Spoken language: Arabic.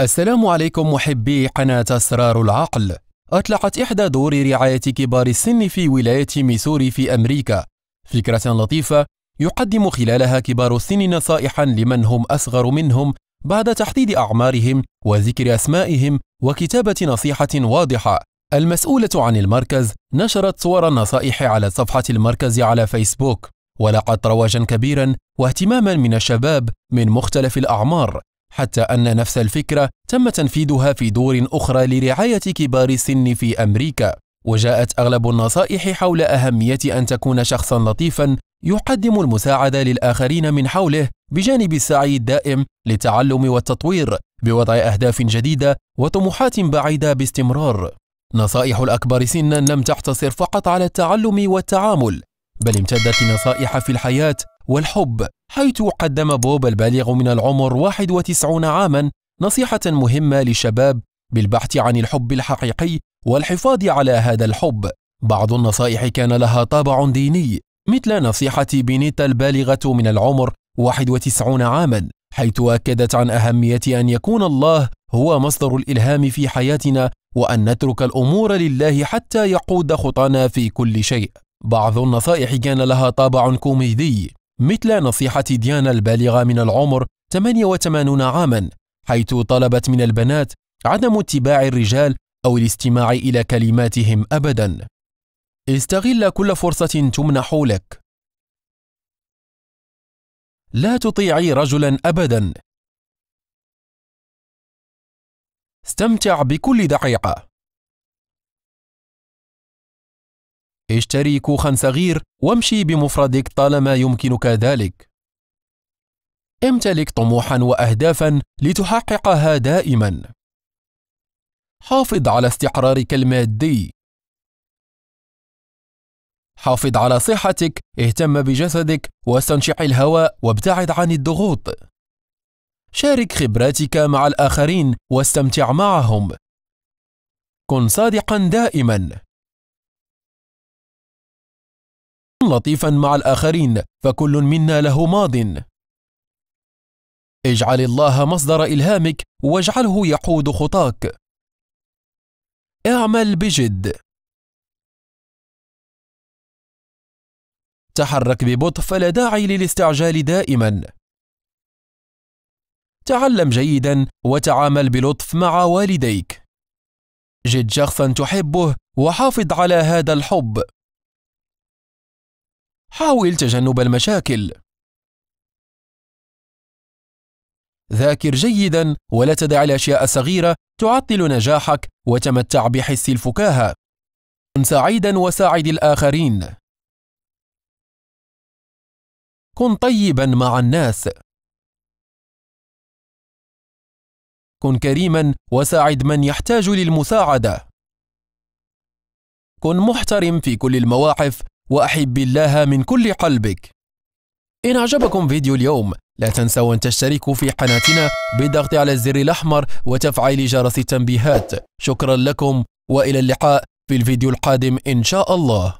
السلام عليكم محبي قناة أسرار العقل أطلقت إحدى دور رعاية كبار السن في ولاية ميسوري في أمريكا فكرة لطيفة يقدم خلالها كبار السن نصائحا لمن هم أصغر منهم بعد تحديد أعمارهم وذكر أسمائهم وكتابة نصيحة واضحة المسؤولة عن المركز نشرت صور النصائح على صفحة المركز على فيسبوك ولقت رواجا كبيرا واهتماما من الشباب من مختلف الأعمار حتى أن نفس الفكرة تم تنفيذها في دور أخرى لرعاية كبار السن في أمريكا وجاءت أغلب النصائح حول أهمية أن تكون شخصا لطيفا يقدم المساعدة للآخرين من حوله بجانب السعي الدائم للتعلم والتطوير بوضع أهداف جديدة وطموحات بعيدة باستمرار. نصائح الأكبر سنا لم تقتصر فقط على التعلم والتعامل، بل امتدت لنصائح في الحياة والحب حيث قدم بوب البالغ من العمر 91 عاما نصيحة مهمة للشباب بالبحث عن الحب الحقيقي والحفاظ على هذا الحب بعض النصائح كان لها طابع ديني مثل نصيحة بينيتا البالغة من العمر 91 عاما حيث أكدت عن أهمية أن يكون الله هو مصدر الإلهام في حياتنا وأن نترك الأمور لله حتى يقود خطانا في كل شيء بعض النصائح كان لها طابع كوميدي مثل نصيحة ديانا البالغة من العمر 88 عاما حيث طلبت من البنات عدم اتباع الرجال أو الاستماع إلى كلماتهم أبدا استغل كل فرصة تمنح لك لا تطيعي رجلا أبدا استمتع بكل دقيقة اشتري كوخا صغير وامشي بمفردك طالما يمكنك ذلك امتلك طموحا واهدافا لتحققها دائما حافظ على استقرارك المادي حافظ على صحتك اهتم بجسدك واستنشق الهواء وابتعد عن الضغوط شارك خبراتك مع الاخرين واستمتع معهم كن صادقا دائما لطيفا مع الآخرين فكل منا له ماض اجعل الله مصدر إلهامك واجعله يقود خطاك اعمل بجد تحرك ببطء فلا داعي للاستعجال دائما تعلم جيدا وتعامل بلطف مع والديك جد شخصا تحبه وحافظ على هذا الحب حاول تجنب المشاكل ذاكر جيدا ولا تدع الاشياء الصغيره تعطل نجاحك وتمتع بحس الفكاهه كن سعيدا وساعد الاخرين كن طيبا مع الناس كن كريما وساعد من يحتاج للمساعده كن محترم في كل المواقف وأحب الله من كل قلبك إن اعجبكم فيديو اليوم لا تنسوا أن تشتركوا في قناتنا بالضغط على الزر الأحمر وتفعيل جرس التنبيهات شكرا لكم وإلى اللقاء في الفيديو القادم إن شاء الله